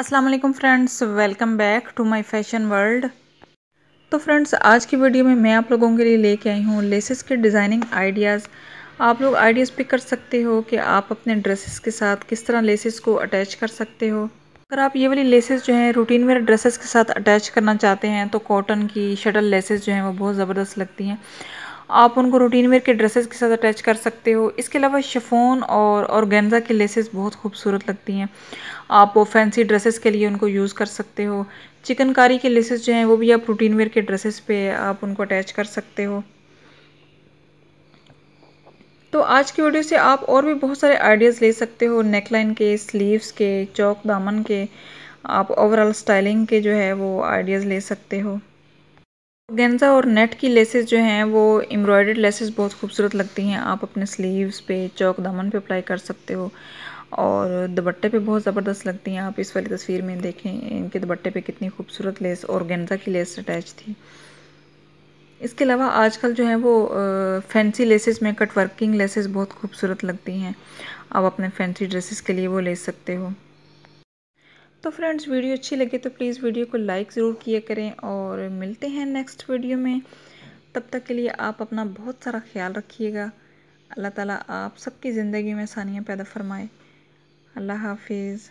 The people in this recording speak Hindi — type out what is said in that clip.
अस्सलाम वालेकुम friends welcome back to my fashion world तो फ्रेंड्स आज की वीडियो में मैं आप लोगों के लिए लेके आई हूँ लेसेस के डिज़ाइनिंग आइडियाज़ आप लोग आइडियाज़ पिक कर सकते हो कि आप अपने ड्रेसेस के साथ किस तरह लेसेस को अटैच कर सकते हो अगर आप ये वाली लेसेस जो हैं रूटीन वेयर ड्रेसेस के साथ अटैच करना चाहते हैं तो कॉटन की शटल लेसेस जो हैं वो बहुत ज़बरदस्त लगती हैं आप उनको रूटीन वेयर के ड्रेसेस के साथ अटैच कर सकते हो इसके अलावा शफोन और गेंज़ा की लेसेस बहुत खूबसूरत लगती हैं आप वो फैंसी ड्रेसेस के लिए उनको यूज़ कर सकते हो चिकनकारी के लेसेस जो हैं वो भी आप रूटीन वेयर के ड्रेसेस पे आप उनको अटैच कर सकते हो तो आज की वीडियो से आप और भी बहुत सारे आइडियाज़ ले सकते हो नेकलाइन के स्लीव्स के चौक दामन के आप ओवरऑल स्टाइलिंग के जो है वो आइडियाज़ ले सकते हो गेंजा और नेट की लेसेस जो हैं वो एम्ब्रॉयडर्ड लेसेस बहुत खूबसूरत लगती हैं आप अपने स्लीव्स पे चौक दामन पे अप्लाई कर सकते हो और दुपट्टे पे बहुत ज़बरदस्त लगती हैं आप इस वाली तस्वीर में देखें इनके दुपट्टे पे कितनी खूबसूरत लेस और गेंजा की लेस अटैच थी इसके अलावा आजकल जो है वो फैंसी लेसेस में कट वर्किंग लेसेस बहुत खूबसूरत लगती हैं आप अपने फैंसी ड्रेसेस के लिए वो ले सकते हो तो फ्रेंड्स वीडियो अच्छी लगे तो प्लीज़ वीडियो को लाइक ज़रूर किया करें और मिलते हैं नेक्स्ट वीडियो में तब तक के लिए आप अपना बहुत सारा ख्याल रखिएगा अल्लाह ताला आप सबकी ज़िंदगी में आसानियाँ पैदा फरमाए अल्लाह हाफिज़